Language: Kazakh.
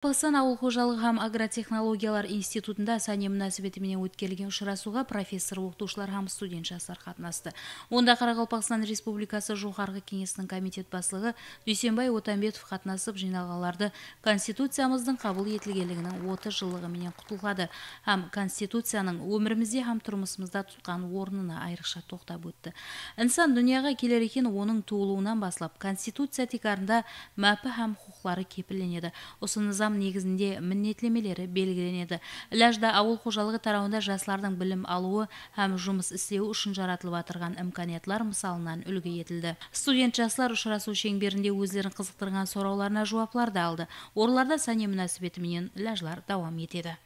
Қазақстан ауыл қожалығы һәм агротехнологиялар институтында сәне мұнасібетіменен өткерілген ұшырасуға профессор оқытушылар һәм студент жасар қатынасты онда қарақалпақстан республикасы жоғарғы кеңесінің комитет басшылығы дүйсенбай отанбетов қатынасып жиналғаларды конституциямыздың қабыл етілгенлігінің отыз менен құттықтады һәм конституцияның өмірімізде һәм тұрмысымызда тұтқан орнына айрықша тоқтап өтті инсан дүнияға келер екен оның туылуынан баслап конституция текарында мәпі һәм құқылары кепілденеді осы негізінде міннетлемелері белгіленеді ләжда ауыл қожалығы тарауында жасылардың білім алуы һәм жұмыс істеу үшін жаратылып атырған имканиятлар мысалынан үлгі етілді студент жасылар ұшырасу шеңберінде өзлерін қызықтырған сорауларына жуаплар да алды сәне сәне мұнасібетіменен ләжлар дауам етеді